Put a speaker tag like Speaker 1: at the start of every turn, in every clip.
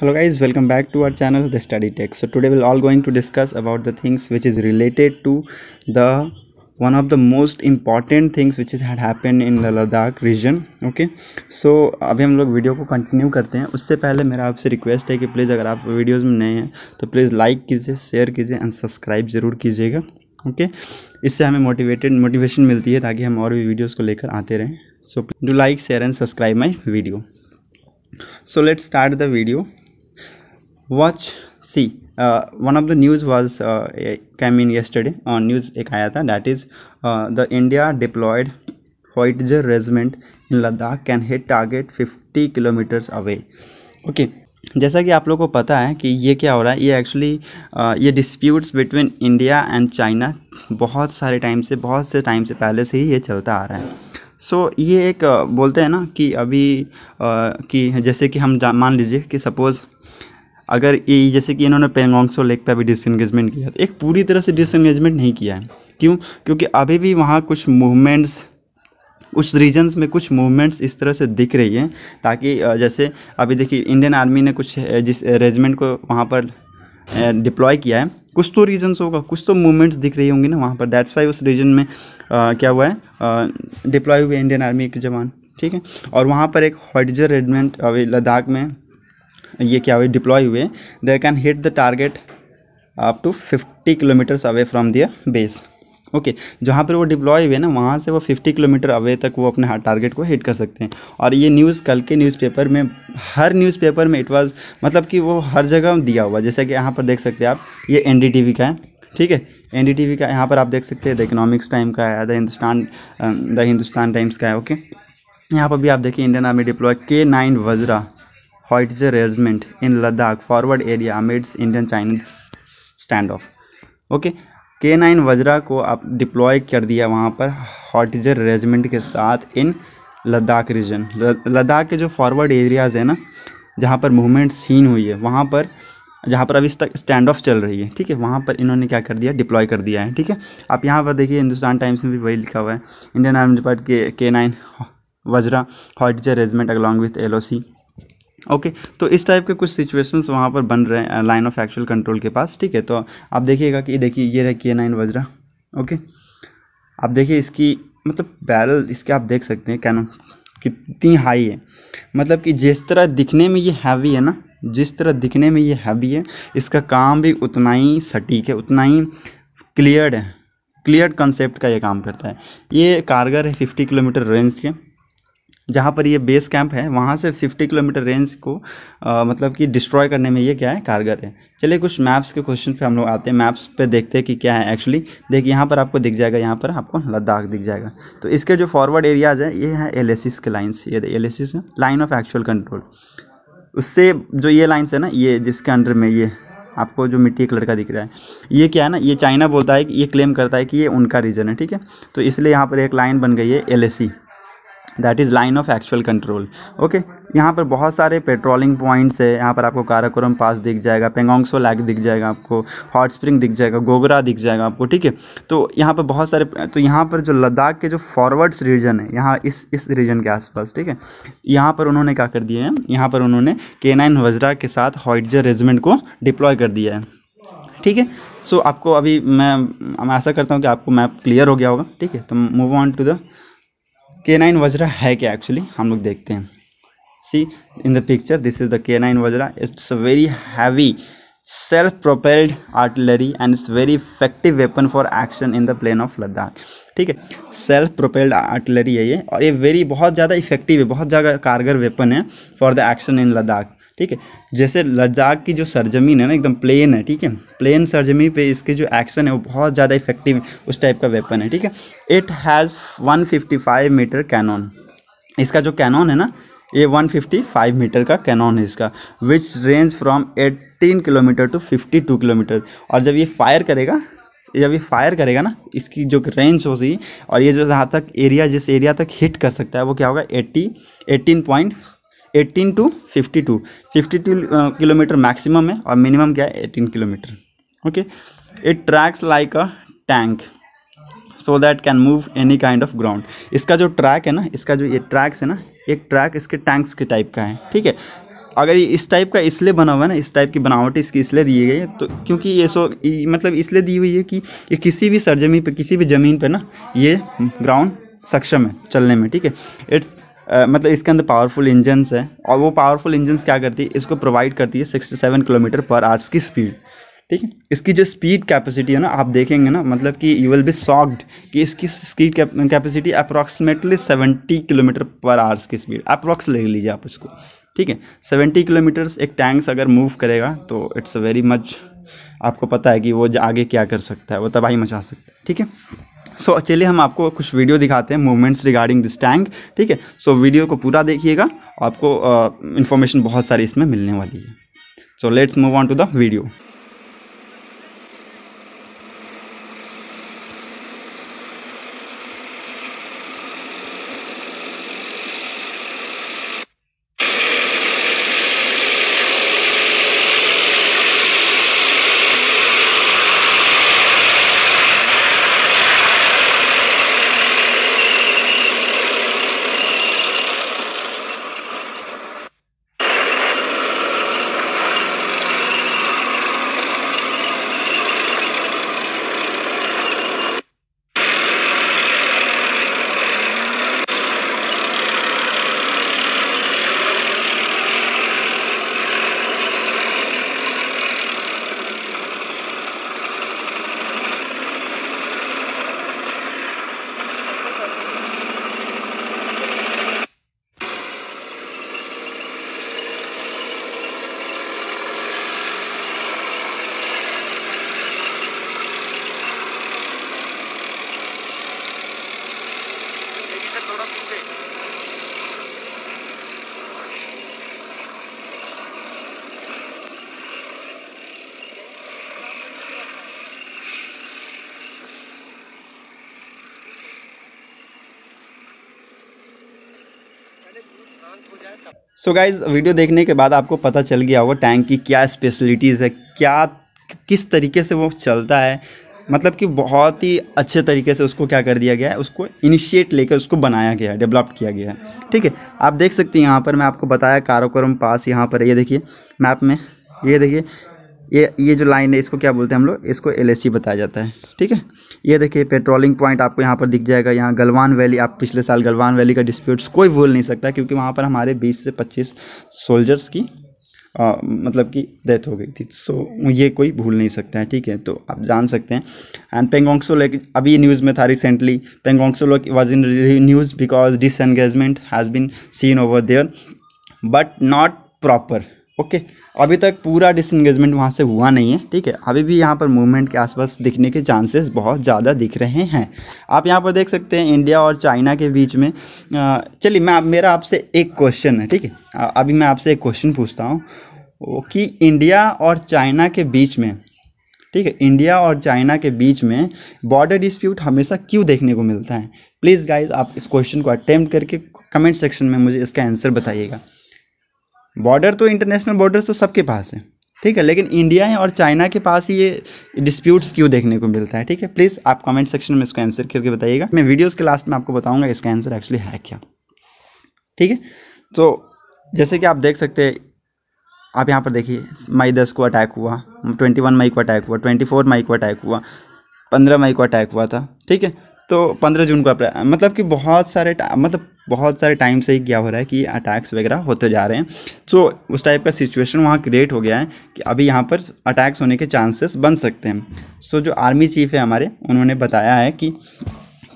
Speaker 1: hello guys welcome back to our channel the study tech so today we're all going to discuss about the things which is related to the one of the most important things which had happened in the Ladakh region okay so अभी हम लोग video को continue करते हैं उससे पहले मेरा आपसे रिक्वेस्ट है कि प्लीज़ अगर आप वीडियोस में नए हैं तो प्लीज़ लाइक कीजिए शेयर कीजिए एंड सब्सक्राइब ज़रूर कीजिएगा ओके okay? इससे हमें मोटिवेटेड मोटिवेशन मिलती है ताकि हम और भी वीडियोस को लेकर आते रहें so do like share and subscribe my video so let start the video watch see one of the news was came in yesterday on news एक आया था that is the India deployed Howitzer regiment in Ladakh can hit target fifty kilometers away okay जैसा कि आप लोग को पता है कि ये क्या हो रहा है ये एक्चुअली uh, ये disputes between India and China बहुत सारे टाइम से बहुत से टाइम से पहले से ही ये चलता आ रहा है सो so, ये एक uh, बोलते हैं ना कि अभी आ, uh, कि जैसे कि हम मान लीजिए कि सपोज़ अगर ये जैसे कि इन्होंने सो लेक पर भी डिसंगेजमेंट किया तो एक पूरी तरह से डिसंगेजमेंट नहीं किया है क्यों क्योंकि अभी भी वहाँ कुछ मूवमेंट्स उस रीजन्स में कुछ मूवमेंट्स इस तरह से दिख रही हैं ताकि जैसे अभी देखिए इंडियन आर्मी ने कुछ जिस रेजिमेंट को वहाँ पर डिप्लॉय किया है कुछ तो रीजन्स होगा कुछ तो मूवमेंट्स दिख रही होंगी ना वहाँ पर दैट्स वाई उस रीजन में आ, क्या हुआ है डिप्लॉय हुए इंडियन आर्मी के जवान ठीक है और वहाँ पर एक हॉडिजर रेजिमेंट अभी लद्दाख में ये क्या हुए डिप्लॉय हुए they can hit the target up to fifty kilometers away from their base okay जहाँ पर वो डिप्लॉय हुए ना वहाँ से वो 50 किलोमीटर अवे तक वो अपने टारगेट हाँ को हिट कर सकते हैं और ये न्यूज़ कल के न्यूज़पेपर में हर न्यूज़पेपर में इट वाज मतलब कि वो हर जगह दिया हुआ जैसे कि यहाँ पर देख सकते हैं आप ये एन का है ठीक है एन का यहाँ पर आप देख सकते हैं द इकोनॉमिक्स टाइम का है the Hindustan the Hindustan Times का है ओके यहाँ पर भी आप देखिए Indian army deploy K nine Vajra Hoyt's regiment in Ladakh forward area amidst Indian-Chinese standoff. Okay K nine Vajra को आप डिप्लॉय कर दिया वहाँ पर हॉटजर रेजिमेंट के साथ इन लद्दाख रीजन लद्दाख के जो फॉरवर्ड एरियाज़ है ना जहाँ पर मूवमेंट सीन हुई है वहाँ पर जहाँ पर अभी तक स्टैंड ऑफ चल रही है ठीक है वहाँ पर इन्होंने क्या कर दिया डिप्लॉय कर दिया है ठीक है आप यहाँ पर देखिए हिंदुस्तान टाइम्स में भी वही लिखा हुआ है इंडियन आर्मी डिपार्ट के K nine Vajra Howitzer regiment along with L O C okay okay, तो इस टाइप के कुछ सिचुएशंस वहाँ पर बन रहे हैं लाइन ऑफ एक्चुअल कंट्रोल के पास ठीक है तो आप देखिएगा कि देखिए ये रहा के नाइन वज्रा ओके आप देखिए इसकी मतलब बैरल इसके आप देख सकते हैं कैनो कितनी हाई है मतलब कि जिस तरह दिखने में ये हैवी है ना जिस तरह दिखने में ये हैवी है इसका काम भी उतना ही सटीक है उतना ही क्लियर है क्लियर कंसेप्ट का ये काम करता है ये कारगर है फिफ्टी किलोमीटर रेंज के जहाँ पर ये बेस कैंप है वहाँ से 50 किलोमीटर रेंज को आ, मतलब कि डिस्ट्रॉय करने में ये क्या है कारगर है चलिए कुछ मैप्स के क्वेश्चन पे हम लोग आते हैं मैप्स पे देखते हैं कि क्या है एक्चुअली देखिए यहाँ पर आपको दिख जाएगा यहाँ पर आपको लद्दाख दिख जाएगा तो इसके जो फॉरवर्ड एरियाज़ हैं ये है एल के लाइन्स ये L S line of actual control उससे जो ये लाइन्स है ना ये जिसके अंडर में ये आपको जो मिट्टी कलर का दिख रहा है ये क्या है ना ये चाइना बोलता है कि ये क्लेम करता है कि ये उनका रीजन है ठीक है तो इसलिए यहाँ पर एक लाइन बन गई है L that is line of actual control okay यहाँ पर बहुत सारे पेट्रोलिंग पॉइंट्स है यहाँ पर आपको काराकोरम पास दिख जाएगा पेंगोंगसो लैक दिख जाएगा आपको हॉट स्प्रिंग दिख जाएगा गोगरा दिख जाएगा आपको ठीक है तो यहाँ पर बहुत सारे तो यहाँ पर जो लद्दाख के जो फॉरवर्ड्स रीजन है यहाँ इस इस रीजन के आसपास ठीक है यहाँ पर उन्होंने क्या कर दिया है यहाँ पर उन्होंने के नाइन वज्रा के साथ हॉइटजर रेजिमेंट को डिप्लॉय कर दिया है ठीक है सो आपको अभी मैं मैं ऐसा करता हूँ कि आपको मैप क्लियर हो गया होगा ठीक है तो move on to the K nine Vajra है क्या एक्चुअली हम लोग देखते हैं see in the picture this is the K nine Vajra it's a very heavy self propelled artillery and it's very effective weapon for action in the plain of Ladakh ठीक है self propelled artillery है ये और ये वेरी बहुत ज़्यादा effective है बहुत ज़्यादा कारगर वेपन है for the action in Ladakh ठीक है जैसे लद्दाख की जो सरजमीन है ना एकदम प्लेन है ठीक है प्लेन सरजमीन पे इसके जो एक्शन है वो बहुत ज़्यादा इफेक्टिव उस टाइप का वेपन है ठीक है इट हैज़ 155 मीटर कैनॉन इसका जो कैनॉन है ना ये 155 मीटर का कैनॉन है इसका which range from 18 kilometer to 52 kilometer और जब ये फायर करेगा जब ये फायर करेगा ना इसकी जो रेंज हो सी और ये जो जहाँ तक एरिया जिस एरिया तक हिट कर सकता है वो क्या होगा eighty eighteen point eighteen to fifty two fifty two kilometer maximum है और मिनिमम क्या है eighteen kilometer okay it tracks like a tank so that can move any kind of ground इसका जो ट्रैक है ना इसका जो ये ट्रैक्स है ना एक ट्रैक इसके टैंक्स के टाइप का है ठीक है अगर ये इस टाइप का इसलिए बना हुआ है ना इस टाइप की बनावट इसकी इसलिए दी गई है तो क्योंकि ये सो मतलब इसलिए दी हुई है कि ये किसी भी सरजमी पर किसी भी ज़मीन पर ना ये ग्राउंड सक्षम है चलने में ठीक है इट्स आ, मतलब इसके अंदर पावरफुल इंजनस है और वो पावरफुल इंजन क्या करती है इसको प्रोवाइड करती है sixty seven kilometer per hours की स्पीड ठीक है इसकी जो स्पीड कैपेसिटी है ना आप देखेंगे ना मतलब कि यू विल बी सॉक्ड कि इसकी speed capacity approximately seventy kilometer per hours की स्पीड अप्रॉक्स ले लीजिए आप इसको ठीक है सेवेंटी किलोमीटर्स एक टैंक्स अगर मूव करेगा तो इट्स वेरी मच आपको पता है कि वो आगे क्या कर सकता है वो तबाही मचा सकता है ठीक है सो so, चलिए हम आपको कुछ वीडियो दिखाते हैं मूवमेंट्स रिगार्डिंग दिस टैंक ठीक है सो वीडियो को पूरा देखिएगा आपको इन्फॉर्मेशन बहुत सारी इसमें मिलने वाली है so let's move on to the video so guys video देखने के बाद आपको पता चल गया होगा टैंक की क्या स्पेशलिटीज़ है क्या किस तरीके से वो चलता है मतलब कि बहुत ही अच्छे तरीके से उसको क्या कर दिया गया है उसको इनिशिएट लेकर उसको बनाया गया है डेवलप किया गया है ठीक है आप देख सकते हैं यहाँ पर मैं आपको बताया कारोक्रम पास यहाँ पर ये देखिए मैप में ये देखिए ये ये जो लाइन है इसको क्या बोलते हैं हम लोग इसको एल बताया जाता है ठीक है ये देखिए पेट्रोलिंग पॉइंट आपको यहाँ पर दिख जाएगा यहाँ गलवान वैली आप पिछले साल गलवान वैली का डिस्प्यूट्स कोई भूल नहीं सकता क्योंकि वहाँ पर हमारे बीस से पच्चीस सोल्जर्स की आ, मतलब कि डेथ हो गई थी सो so, ये कोई भूल नहीं सकता है ठीक है तो आप जान सकते हैं एंड पेंगोंगसो लेक अभी न्यूज़ में था recently Pangong Tso lake was in news because disengagement has been seen over there but not proper okay अभी तक पूरा डिसंगेजमेंट वहाँ से हुआ नहीं है ठीक है अभी भी यहाँ पर मूवमेंट के आसपास दिखने के चांसेस बहुत ज़्यादा दिख रहे हैं आप यहाँ पर देख सकते हैं इंडिया और चाइना के बीच में चलिए मैं मेरा आपसे एक क्वेश्चन है ठीक है अभी मैं आपसे एक क्वेश्चन पूछता हूँ कि इंडिया और चाइना के बीच में ठीक है इंडिया और चाइना के बीच में बॉर्डर डिस्प्यूट हमेशा क्यों देखने को मिलता है प्लीज़ गाइज आप इस क्वेश्चन को अटैम्प्ट करके कमेंट सेक्शन में मुझे इसका आंसर बताइएगा बॉर्डर तो इंटरनेशनल बॉर्डर तो सबके पास है ठीक है लेकिन इंडिया है और चाइना के पास ये डिस्प्यूट्स क्यों देखने को मिलता है ठीक है प्लीज़ आप कमेंट सेक्शन में इसका आंसर करके बताइएगा मैं वीडियोस के लास्ट में आपको बताऊंगा इसका आंसर एक्चुअली है क्या ठीक है तो जैसे कि आप देख सकते हैं आप यहाँ पर देखिए मई दस को अटैक हुआ ट्वेंटी वन मई को अटैक हुआ ट्वेंटी फोर मई को अटैक हुआ पंद्रह मई को अटैक हुआ था ठीक है तो पंद्रह जून को अप्रैल मतलब कि बहुत सारे मतलब बहुत सारे टाइम से ही क्या हो रहा है कि अटैक्स वगैरह होते जा रहे हैं सो so, उस टाइप का सिचुएशन वहाँ क्रिएट हो गया है कि अभी यहाँ पर अटैक्स होने के चांसेस बन सकते हैं सो so, जो आर्मी चीफ है हमारे उन्होंने बताया है कि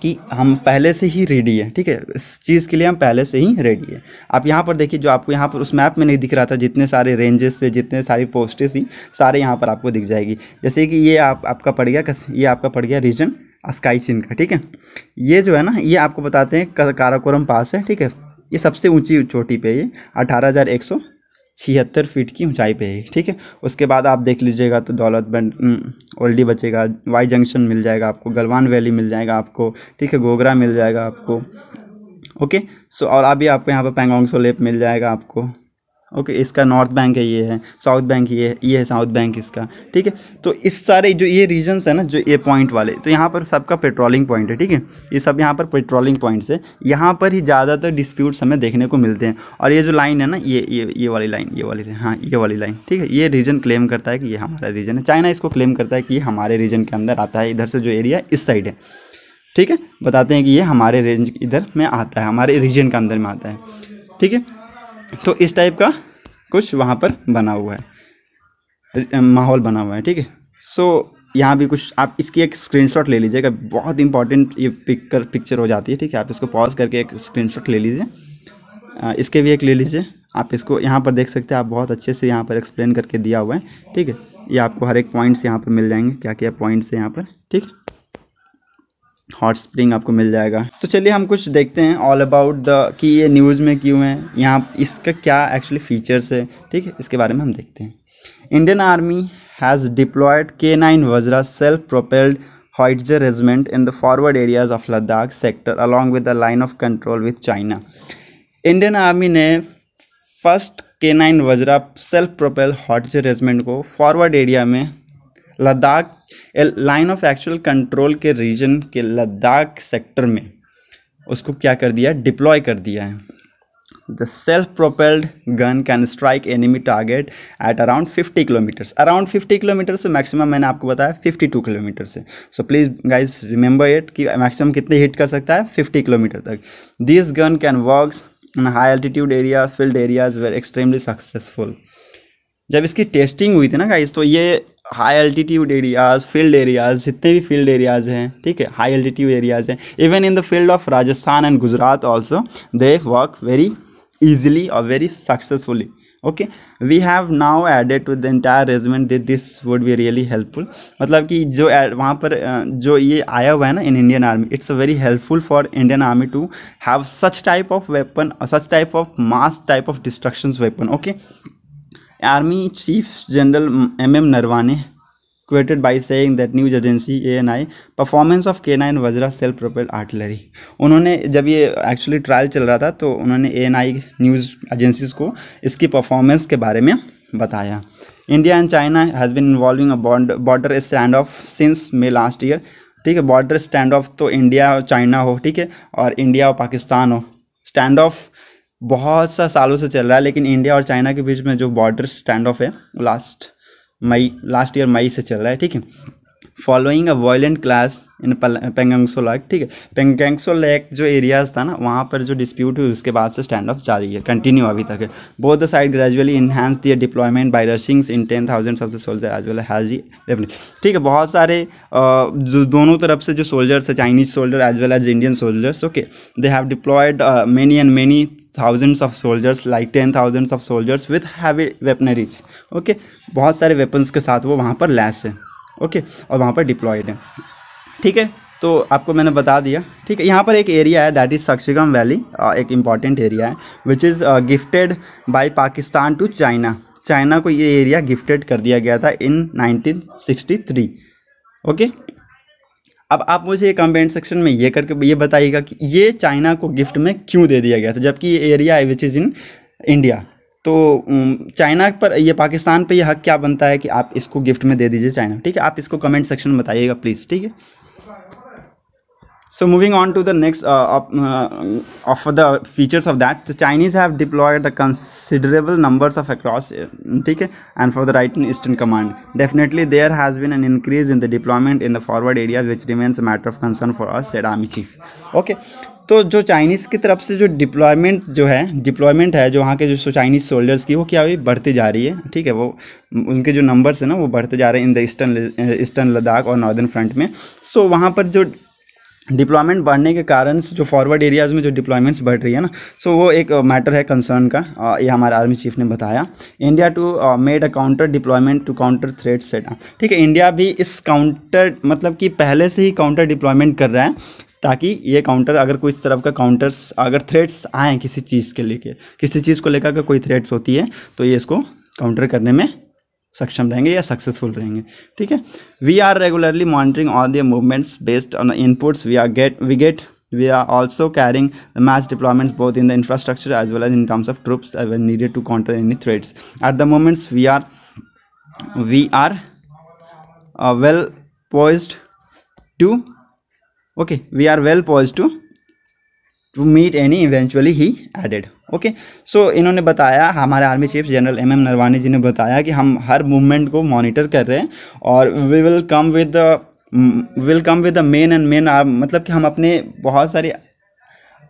Speaker 1: कि हम पहले से ही रेडी है ठीक है इस चीज़ के लिए हम पहले से ही रेडी है आप यहाँ पर देखिए जो आपको यहाँ पर उस मैप में नहीं दिख रहा था जितने सारे रेंजेस से जितने सारी पोस्टेस थी सारे यहाँ पर आपको दिख जाएगी जैसे कि ये आप आपका पड़ गया ये आपका पड़ गया रीजन स्काई चिन्ह का ठीक है ये जो है ना ये आपको बताते हैं काराकोरम पास है ठीक है ये सबसे ऊंची चोटी पे ये अठारह हज़ार एक सौ छिहत्तर फीट की ऊंचाई पे है ठीक है उसके बाद आप देख लीजिएगा तो दौलत बंड ओल्डी बचेगा वाई जंक्शन मिल जाएगा आपको गलवान वैली मिल जाएगा आपको ठीक है गोगरा मिल जाएगा आपको ओके सो और अभी आपको यहाँ पर पैंगोंग लेप मिल जाएगा आपको ओके okay, इसका नॉर्थ बैंक है ये है साउथ बैंक ये है ये है साउथ बैंक इसका ठीक है तो इस सारे जो ये रीजन्स है ना जो ये पॉइंट वाले तो यहाँ पर सबका पेट्रोलिंग पॉइंट है ठीक है ये सब यहाँ पर पेट्रोलिंग पॉइंट्स है यहाँ पर ही ज़्यादातर डिस्प्यूट्स हमें देखने को मिलते हैं और ये जो लाइन है ना ये ये ये वाली लाइन ये वाली हाँ ये वाली लाइन ठीक है ये रीजन क्लेम करता है कि ये हमारा रीजन है चाइना इसको क्लेम करता है कि ये हमारे रीजन के अंदर आता है इधर से जो एरिया इस साइड है ठीक है बताते हैं कि ये हमारे रेंज इधर में आता है हमारे रीजन के अंदर में आता है ठीक है तो इस टाइप का कुछ वहाँ पर बना हुआ है माहौल बना हुआ है ठीक है सो यहाँ भी कुछ आप इसकी एक स्क्रीनशॉट ले लीजिएगा बहुत इंपॉर्टेंट ये पिक पिक्चर हो जाती है ठीक है आप इसको पॉज करके एक स्क्रीनशॉट ले लीजिए इसके भी एक ले लीजिए आप इसको यहाँ पर देख सकते हैं आप बहुत अच्छे से यहाँ पर एक्सप्लेन करके दिया हुआ है ठीक है ये आपको हर एक पॉइंट्स यहाँ पर मिल जाएंगे क्या क्या पॉइंट्स हैं यहाँ पर ठीक है हॉट स्प्रिंग आपको मिल जाएगा तो चलिए हम कुछ देखते हैं ऑल अबाउट द कि ये न्यूज़ में क्यों है यहाँ इसका क्या एक्चुअली फीचर्स है ठीक है इसके बारे में हम देखते हैं Indian army has deployed K nine Vajra self propelled Hoitzer regiment in the forward areas of Ladakh sector along with the line of control with China Indian army ने first K nine Vajra self propelled Howitzer regiment को forward area में Ladakh line of actual control के region के Ladakh sector में उसको क्या कर दिया डिप्लॉय कर दिया है the self propelled gun can strike enemy target at around 50 kilometers around 50 kilometer से मैक्सिमम मैंने आपको बताया 52 किलोमीटर से so please guys remember it कि मैक्सिमम कितने हिट कर सकता है 50 किलोमीटर तक this gun can work in high altitude areas field areas where extremely successful जब इसकी टेस्टिंग हुई थी ना गाइज तो ये high altitude areas field areas जितने भी फील्ड एरियाज़ हैं ठीक है हाई अल्टीट्यूड एरियाज़ हैं even in the field of Rajasthan and Gujarat also they work very easily और very successfully okay we have now added to the entire regiment the this would be really helpful मतलब कि जो वहाँ पर जो ये आया हुआ है ना in Indian army it's a very helpful for Indian army to have such type of weapon such type of mass type of destruction weapon okay army chief general M M Naravane quoted by saying that news agency A N I performance of K nine Vajra self propelled artillery उन्होंने जब ये actually trial चल रहा था तो उन्होंने A N I news agencies को इसकी परफॉर्मेंस के बारे में बताया India and China has been involving a border stand off since May last year ठीक है बॉर्डर स्टैंड ऑफ तो इंडिया और चाइना हो ठीक है और इंडिया और पाकिस्तान हो स्टैंड ऑफ बहुत सा सालों से चल रहा है लेकिन इंडिया और चाइना के बीच में जो बॉर्डर स्टैंड ऑफ है last May last year May से चल रहा है ठीक है following a violent clash in Pangong Tso ठीक है पेंगंगसो लैक जो एरियाज था ना वहाँ पर जो डिस्प्यूट हुई उसके बाद से स्टैंड ऑफ जारी है कंटिन्यू अभी तक है both the side gradually enhance their deployment by rushings in ten thousand of the soldier as well हैजी ठीक है बहुत सारे जो दोनों तरफ से जो सोल्जर्स है Chinese soldier as well as Indian soldiers okay they have deployed many and many thousands of soldiers like ten thousands of soldiers with heavy weaponries okay बहुत सारे वेपन्स के साथ वो वहाँ पर लैस है ओके और वहाँ पर डिप्लॉयड है ठीक है तो आपको मैंने बता दिया ठीक है यहाँ पर एक एरिया है दैट इज़ सक्शिगम वैली एक इम्पॉर्टेंट एरिया है which is gifted by Pakistan to China China को ये एरिया गिफ्टेड कर दिया गया था इन 1963 ओके अब आप मुझे कमेंट सेक्शन में ये करके ये बताइएगा कि ये चाइना को गिफ्ट में क्यों दे दिया गया था जबकि ये एरिया है विच इज़ इन इंडिया तो चाइना पर ये पाकिस्तान पे ये हक क्या बनता है कि आप इसको गिफ्ट में दे दीजिए चाइना ठीक है आप इसको कमेंट सेक्शन में बताइएगा प्लीज़ ठीक है so moving on to the next of the features of that Chinese have deployed considerable numbers of across ठीक है and for the right in eastern command definitely there has been an increase in the deployment in the forward area which remains matter of concern for us said army chief okay तो जो Chinese की तरफ से जो deployment जो है deployment है जो वहाँ के जो चाइनीज़ सोल्जर्स की वो क्या हुई बढ़ती जा रही है ठीक है वो उनके जो नंबर्स हैं ना वो बढ़ते जा रहे हैं in the eastern eastern Ladakh और नॉर्दर्न फ्रंट में सो वहाँ पर जो डिप्लॉयमेंट बढ़ने के कारण जो फॉरवर्ड एरियाज़ में जो डिप्लॉयमेंट्स बढ़ रही है ना सो वो एक मैटर uh, है कंसर्न का uh, ये हमारे आर्मी चीफ ने बताया India too made a counter deployment to counter threat set ठीक है इंडिया भी इस काउंटर मतलब कि पहले से ही काउंटर डिप्लॉयमेंट कर रहा है ताकि ये काउंटर अगर कोई तरफ का काउंटर्स अगर थ्रेट्स आएँ किसी चीज़ के लेके किसी चीज़ को लेकर अगर कोई थ्रेट्स होती है तो ये इसको काउंटर करने में सक्षम रहेंगे या successful. रहेंगे ठीक है we are regularly monitoring all the movements based on We get. we are also carrying mass deployments both in the infrastructure as well as in terms of troops when needed to counter any threats at the moments we are we are uh, well poised to okay we are well poised to to meet any eventually he added okay so इन्होंने बताया हमारे army chief general M M Naravane ji ने बताया कि हम हर movement को monitor कर रहे हैं और we will come with will come with the men and men मतलब कि हम अपने बहुत सारी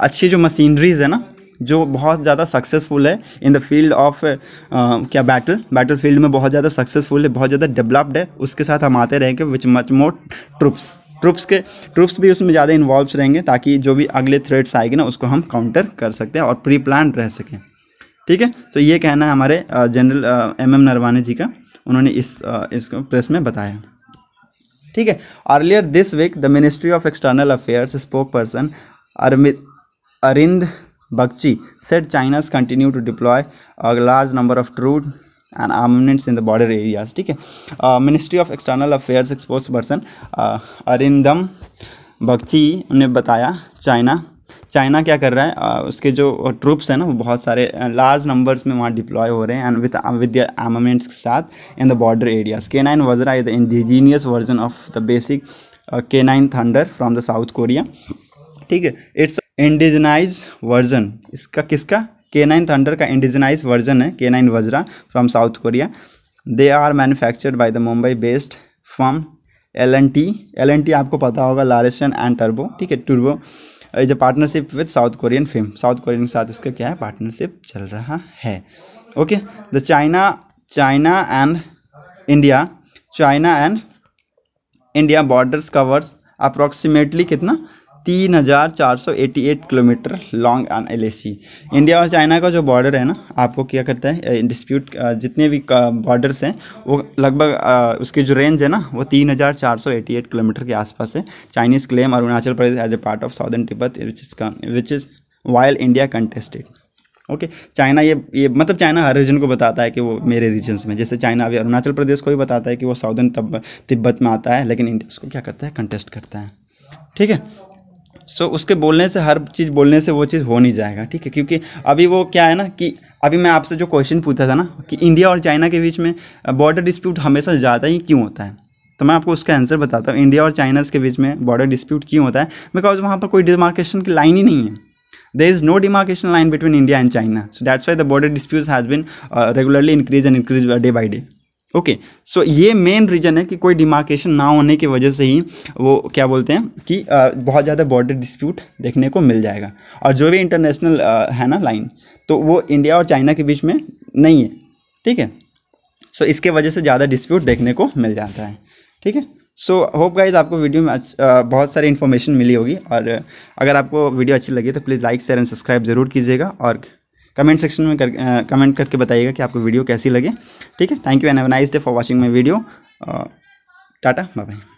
Speaker 1: अच्छी जो मशीनरीज है ना जो बहुत ज़्यादा सक्सेसफुल है इन द फील्ड ऑफ क्या बैटल बैटल फील्ड में बहुत ज़्यादा सक्सेसफुल है बहुत ज़्यादा डेवलप्ड है उसके साथ हम आते रहेंगे which much more troops troops के ट्रुप्स भी उसमें ज़्यादा इन्वॉल्व रहेंगे ताकि जो भी अगले थ्रेड्स आएगी ना उसको हम काउंटर कर सकते हैं और प्री प्लान रह सकें ठीक है तो ये कहना है हमारे general M M Naravane ji का उन्होंने इस इसको प्रेस में बताया ठीक है earlier this week the ministry of external affairs spokesperson अरमित अरिंद Bagchi said China's continue to deploy a large number of troops and armaments in the border areas ठीक है ministry of external affairs spokesperson Arindam Bagchi ने बताया China China क्या कर रहा है आ, uh, उसके जो ट्रूप्स हैं ना वो बहुत सारे लार्ज uh, नंबर्स में वहाँ डिप्लॉय हो रहे हैं एंड विद विद आर्मामेंट्स के साथ in the border areas K nine Vajra is the indigenous version of the basic K nine Thunder from the South Korea ठीक है इट्स इंडिजनाइज वर्जन इसका किसका के नाइन थंडर का इंडिजनाइज वर्जन है K nine Vajra from South Korea they are manufactured by the Mumbai based from L and T L and T आपको पता होगा Larsen and टर्बो ठीक है टर्बो is a partnership with South Korean film South Korean के साथ इसका क्या है पार्टनरशिप चल रहा है okay the China China and India China and India borders covers approximately कितना तीन हज़ार चार सौ eighty eight kilometre long on L India और चाइना का जो बॉर्डर है ना आपको क्या करता है डिस्प्यूट जितने भी बॉर्डर्स हैं वो लगभग उसकी जो रेंज है ना वो तीन हज़ार चार सौ एटी एट किलोमीटर के आसपास है Chinese claim Arunachal Pradesh as a part of southern Tibet which is which is while India contested okay okay, China ये ये मतलब चाइना हर रीजन को बताता है कि वो मेरे रीजन्स में जैसे चाइना अभी अरुणाचल प्रदेश को भी बताता है कि वो साउदर्न तिब्बत में आता है लेकिन इंडिया उसको क्या करता है कंटेस्ट करता है ठीक है सो उसके बोलने से हर चीज़ बोलने से वो चीज़ हो नहीं जाएगा ठीक है क्योंकि अभी वो क्या है ना कि अभी मैं आपसे जो क्वेश्चन पूछा था ना कि इंडिया और चाइना के बीच में बॉर्डर डिस्प्यूट हमेशा ज़्यादा ही क्यों होता है तो मैं आपको उसका आंसर बताता हूँ इंडिया और चाइना के बीच में बॉर्डर डिस्प्यूट क्यों होता है बिकॉज वहाँ पर कोई डिमार्केशन की लाइन ही नहीं है there is no demarcation line between India and China so that's why the border dispute has been regularly increase and increase day by day okay okay, so so ये main reason है कि कोई demarcation ना होने की वजह से ही वो क्या बोलते हैं कि आ, बहुत ज़्यादा बॉर्डर डिस्प्यूट देखने को मिल जाएगा और जो भी इंटरनेशनल है ना लाइन तो वो इंडिया और चाइना के बीच में नहीं है ठीक है सो so इसके वजह से ज़्यादा डिस्प्यूट देखने को मिल जाता है ठीक है सो होप गाइज आपको वीडियो में आ, बहुत सारी इन्फॉर्मेशन मिली होगी और अगर आपको वीडियो अच्छी लगी तो please like share and subscribe ज़रूर कीजिएगा और कमेंट सेक्शन में कर कमेंट करके बताइएगा कि आपको वीडियो कैसी लगे ठीक है thank you and have nice day for watching my video tata bye